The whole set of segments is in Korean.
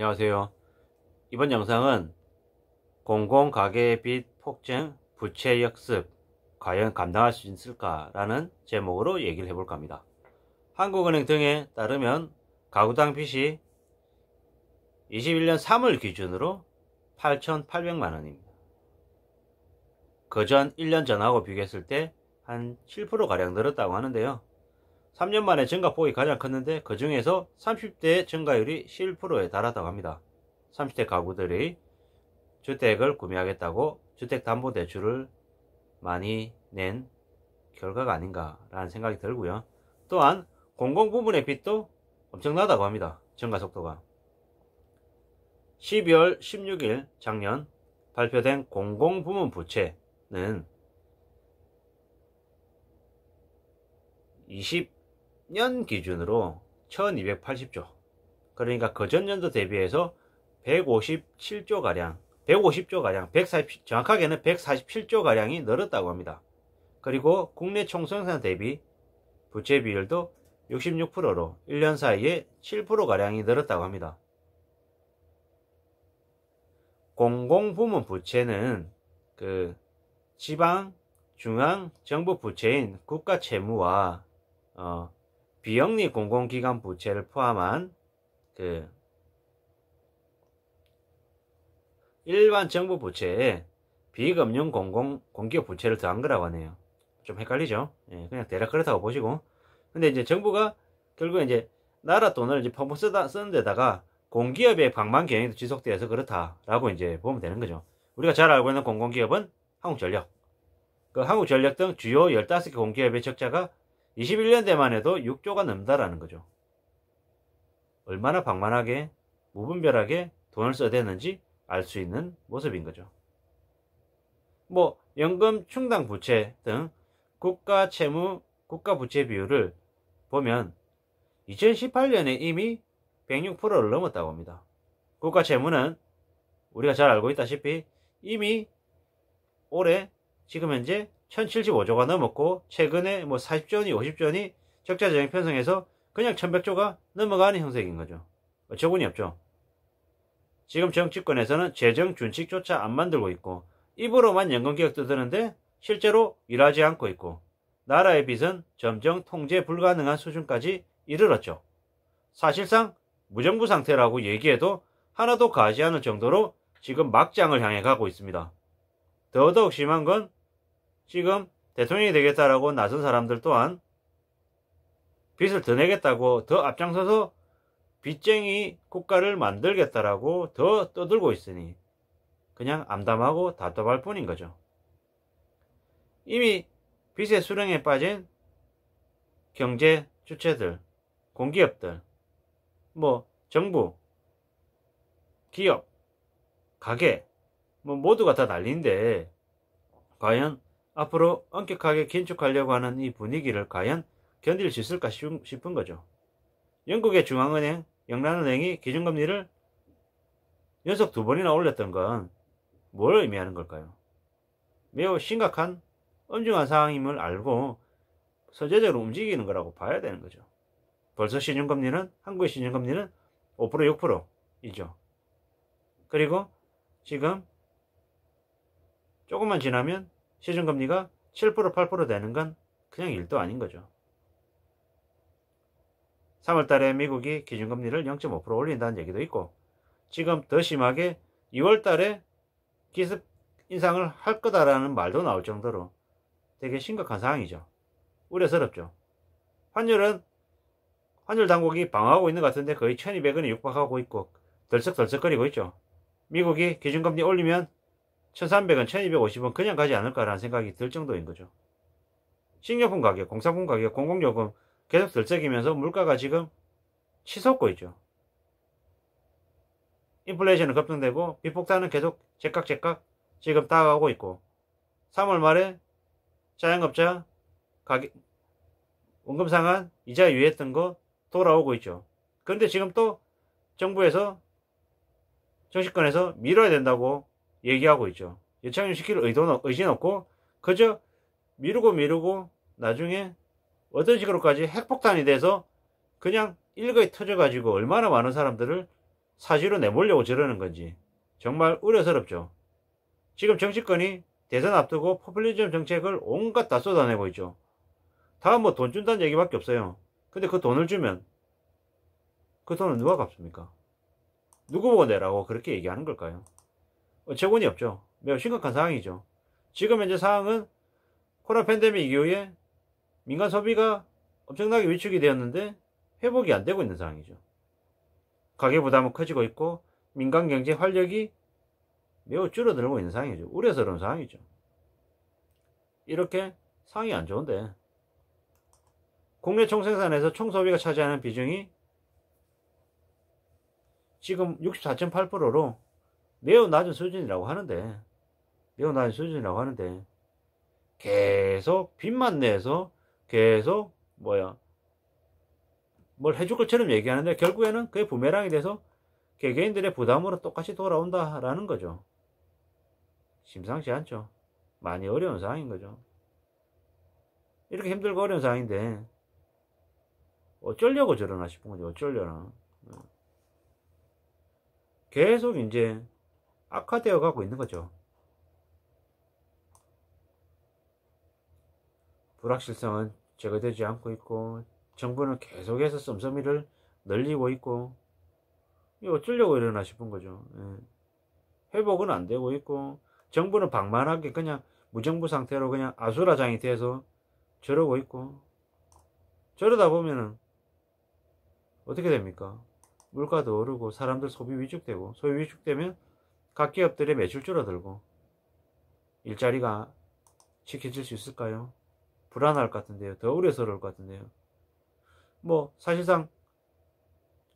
안녕하세요. 이번 영상은 공공가계 빚 폭증 부채 역습 과연 감당할 수 있을까 라는 제목으로 얘기를 해볼까 합니다. 한국은행 등에 따르면 가구당 빚이 21년 3월 기준으로 8,800만원입니다. 그전 1년 전하고 비교했을 때 한 7%가량 늘었다고 하는데요. 3년 만에 증가폭이 가장 컸는데 그 중에서 30대 증가율이 11%에 달하다고 합니다. 30대 가구들이 주택을 구매하겠다고 주택담보대출을 많이 낸 결과가 아닌가라는 생각이 들고요. 또한 공공부문의 빚도 엄청나다고 합니다. 증가 속도가. 12월 16일 작년 발표된 공공부문 부채는 전 기준으로 1280조 그러니까 그 전년도 대비해서 157조가량 150조가량 140, 정확하게는 147조가량이 늘었다고 합니다. 그리고 국내 총생산 대비 부채 비율도 66%로 1년 사이에 7%가량이 늘었다고 합니다. 공공부문 부채는 그 지방, 중앙, 정부 부채인 국가 채무와 어, 비영리 공공기관 부채를 포함한 그 일반 정부 부채에 비금융 공공 공기업 부채를 더한 거라고 하네요. 좀 헷갈리죠? 예, 그냥 대략 그렇다고 보시고. 근데 이제 정부가 결국에 이제 나라 돈을 이제 펑펑 쓰다, 쓰는 데다가 공기업의 방만 경영도 지속되어서 그렇다라고 이제 보면 되는 거죠. 우리가 잘 알고 있는 공공기업은 한국전력, 그 한국전력 등 주요 15개 공기업의 적자가 21년대만 해도 6조가 넘다라는 거죠. 얼마나 방만하게 무분별하게 돈을 써야되는지알 수 있는 모습인 거죠. 뭐 연금 충당 부채 등 국가 채무 국가 부채 비율을 보면 2018년에 이미 106%를 넘었다고 합니다. 국가 채무는 우리가 잘 알고 있다시피 이미 올해 지금 현재 1075조가 넘었고 최근에 뭐 40조니 50조니 적자전형 편성해서 그냥 1100조가 넘어가는 형색인 거죠. 어처구니 없죠. 지금 정치권에서는 재정 준칙조차 안 만들고 있고 입으로만 연금개혁 떠드는데 실제로 일하지 않고 있고 나라의 빚은 점점 통제 불가능한 수준까지 이르렀죠. 사실상 무정부 상태라고 얘기해도 하나도 가지 않을 정도로 지금 막장을 향해 가고 있습니다. 더더욱 심한 건 지금 대통령이 되겠다라고 나선 사람들 또한 빚을 더 내겠다고 더 앞장서서 빚쟁이 국가를 만들겠다라고 더 떠들고 있으니 그냥 암담하고 답답할 뿐인 거죠. 이미 빚의 수령에 빠진 경제 주체들, 공기업들, 뭐 정부, 기업, 가게, 뭐 모두가 다 난리인데 과연 앞으로 엄격하게 긴축하려고 하는 이 분위기를 과연 견딜 수 있을까 싶은 거죠. 영국의 중앙은행, 영란은행이 기준금리를 연속 두 번이나 올렸던 건 뭘 의미하는 걸까요? 매우 심각한 엄중한 상황임을 알고 선제적으로 움직이는 거라고 봐야 되는 거죠. 벌써 신용금리는 한국의 신용금리는 5% 6%이죠. 그리고 지금 조금만 지나면 시중 금리가 7% 8% 되는 건 그냥 일도 아닌 거죠. 3월 달에 미국이 기준금리를 0.5% 올린다는 얘기도 있고 지금 더 심하게 2월 달에 기습 인상을 할 거다라는 말도 나올 정도로 되게 심각한 상황이죠. 우려스럽죠. 환율은 환율 당국이 방어하고 있는 것 같은데 거의 1200원에 육박하고 있고 덜썩덜썩거리고 있죠. 미국이 기준금리 올리면 1300원, 1250원 그냥 가지 않을까라는 생각이 들 정도인 거죠. 식료품 가격, 공사품 가격, 공공요금 계속 들썩이면서 물가가 지금 치솟고 있죠. 인플레이션은 급등되고 비폭탄은 계속 제깍제깍 지금 다가오고 있고 3월 말에 자영업자 가격, 원금 상한 이자 유예했던 거 돌아오고 있죠. 그런데 지금 또 정부에서 정식권에서 밀어야 된다고 얘기하고 있죠. 예착륙시킬 의도는 의지는 없고 그저 미루고 미루고 나중에 어떤 식으로까지 핵폭탄이 돼서 그냥 일거에 터져가지고 얼마나 많은 사람들을 사지로 내몰려고 저러는 건지 정말 우려스럽죠. 지금 정치권이 대선 앞두고 포퓰리즘 정책을 온갖 다 쏟아내고 있죠. 다음뭐돈 준다는 얘기밖에 없어요. 근데 그 돈을 주면 그 돈은 누가 갚습니까? 누구 보고 내라고 그렇게 얘기하는 걸까요? 어, 재원이 없죠. 매우 심각한 상황이죠. 지금 현재 상황은 코로나 팬데믹 이후에 민간 소비가 엄청나게 위축이 되었는데 회복이 안 되고 있는 상황이죠. 가계 부담은 커지고 있고 민간 경제 활력이 매우 줄어들고 있는 상황이죠. 우려스러운 상황이죠. 이렇게 상황이 안 좋은데 국내 총생산에서 총소비가 차지하는 비중이 지금 64.8%로 매우 낮은 수준이라고 하는데 매우 낮은 수준이라고 하는데 계속 빚만 내서 계속 뭐야 뭘 해줄 것처럼 얘기하는데 결국에는 그게 부메랑이 돼서 개개인들의 부담으로 똑같이 돌아온다라는 거죠. 심상치 않죠. 많이 어려운 상황인 거죠. 이렇게 힘들고 어려운 상황인데 어쩌려고 저러나 싶은 거죠. 어쩌려나. 어. 계속 이제 악화되어 가고 있는 거죠. 불확실성은 제거되지 않고 있고 정부는 계속해서 쏨쏨이를 늘리고 있고 이거 어쩌려고 이러나 싶은 거죠. 예. 회복은 안 되고 있고 정부는 방만하게 그냥 무정부 상태로 그냥 아수라장이 돼서 저러고 있고 저러다 보면은 어떻게 됩니까? 물가도 오르고 사람들 소비 위축되고 소비 위축되면 각 기업들의 매출 줄어들고 일자리가 지켜질 수 있을까요? 불안할 것 같은데요. 더 우려스러울 것 같은데요. 뭐 사실상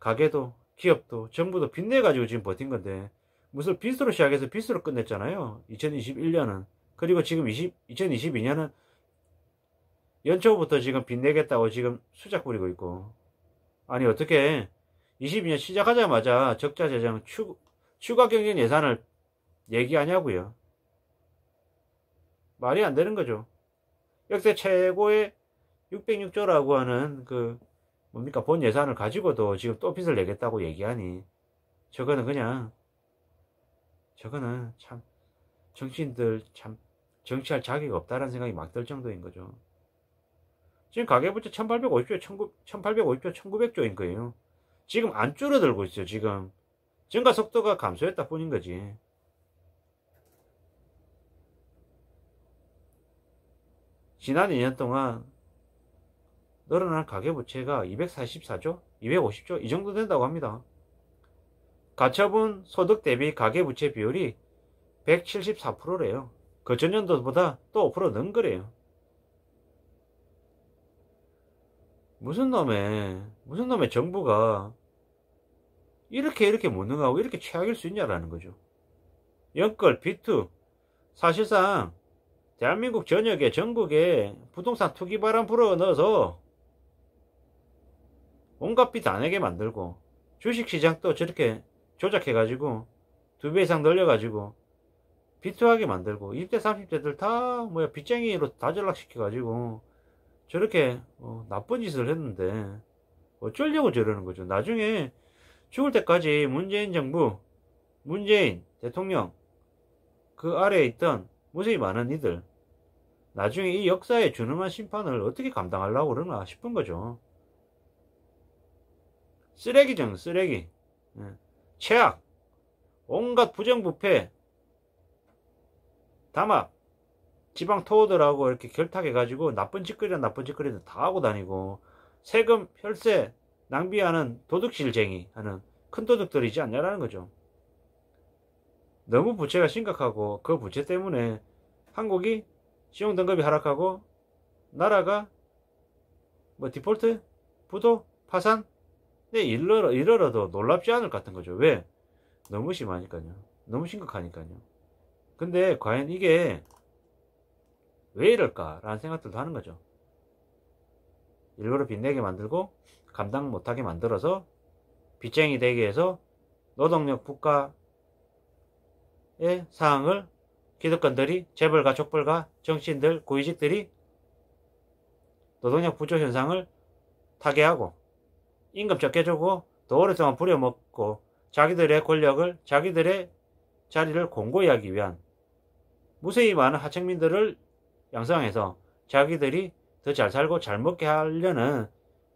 가게도 기업도 정부도 빚내가지고 지금 버틴 건데 무슨 빚으로 시작해서 빚으로 끝냈잖아요. 2021년은. 그리고 지금 20, 2022년은 연초부터 지금 빚내겠다고 지금 수작 부리고 있고 아니 어떻게 22년 시작하자마자 적자 재정 추, 추가 경쟁 예산을 얘기하냐고요. 말이 안 되는 거죠. 역대 최고의 606조라고 하는 그 뭡니까 본 예산을 가지고도 지금 또 빚을 내겠다고 얘기하니 저거는 그냥 저거는 참 정치인들 참 정치할 자격이 없다는 생각이 막 들 정도인 거죠. 지금 가계부채 1 8 5 0조 1850조 1900조인 거예요. 지금 안 줄어들고 있어요. 지금 증가 속도가 감소했다 뿐인 거지. 지난 2년 동안 늘어난 가계부채가 244조, 250조 이 정도 된다고 합니다. 가처분 소득 대비 가계부채 비율이 174%래요. 그 전년도보다 또 5%는 거래요. 무슨 놈의 무슨 놈의 정부가 이렇게 이렇게 무능하고 이렇게 최악일 수 있냐라는 거죠. 연끌, 비투. 사실상 대한민국 전역에 전국에 부동산 투기 바람 불어 넣어서 온갖 빚안 내게 만들고 주식시장도 저렇게 조작해가지고 두 배 이상 늘려가지고 비투하게 만들고 20대 30대들 다 뭐야 빚쟁이로 다 전락시켜가지고 저렇게 어, 나쁜 짓을 했는데 어쩌려고 저러는 거죠 나중에 죽을 때까지 문재인 정부, 문재인 대통령, 그 아래에 있던 무수히 많은 이들, 나중에 이 역사에 준엄한 심판을 어떻게 감당하려고 그러나 싶은 거죠. 쓰레기죠, 쓰레기. 예. 최악, 온갖 부정부패, 담합, 지방 토호들하고 이렇게 결탁해가지고 나쁜 짓거리나 나쁜 짓거리는 다 하고 다니고, 세금, 혈세, 낭비하는 도둑질쟁이 하는 큰 도둑들이지 않냐라는 거죠. 너무 부채가 심각하고 그 부채 때문에 한국이 신용등급이 하락하고 나라가 뭐 디폴트, 부도, 파산 네, 이러, 이러라도 놀랍지 않을 것 같은 거죠. 왜? 너무 심하니까요. 너무 심각하니까요. 근데 과연 이게 왜 이럴까라는 생각들도 하는 거죠. 일부러 빚내게 만들고 감당 못하게 만들어서 빚쟁이 되게 해서 노동력 국가의 사항을 기득권들이 재벌가 족벌과 정치인들 고위직들이 노동력 부족 현상을 타개하고 임금 적게 주고 더 오랫동안 부려먹고 자기들의 권력을 자기들의 자리를 공고히 하기 위한 무수히 많은 하층민들을 양성해서 자기들이 더잘 살고 잘 먹게 하려는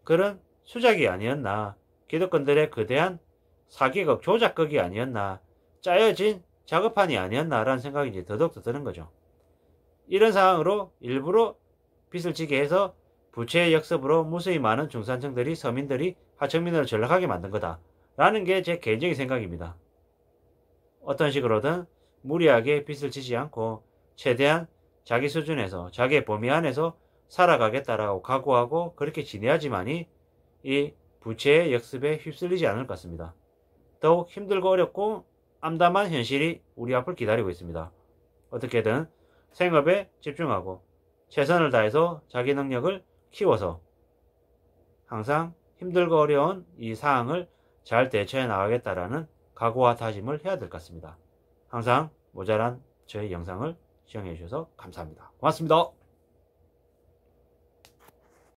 그런 수작이 아니었나. 기득권들의 거대한 사기극, 조작극이 아니었나. 짜여진 작업판이 아니었나라는 생각이 이제 더더욱 드는 거죠. 이런 상황으로 일부러 빚을 지게 해서 부채의 역습으로 무수히 많은 중산층들이 서민들이 하청민으로 전락하게 만든 거다. 라는 게 제 개인적인 생각입니다. 어떤 식으로든 무리하게 빚을 지지 않고 최대한 자기 수준에서 자기의 범위 안에서 살아가겠다라고 각오하고 그렇게 지내야지만이 이 부채의 역습에 휩쓸리지 않을 것 같습니다. 더욱 힘들고 어렵고 암담한 현실이 우리 앞을 기다리고 있습니다. 어떻게든 생업에 집중하고 최선을 다해서 자기 능력을 키워서 항상 힘들고 어려운 이 상황을 잘 대처해 나가겠다라는 각오와 다짐을 해야 될 것 같습니다. 항상 모자란 저의 영상을 시청해 주셔서 감사합니다. 고맙습니다.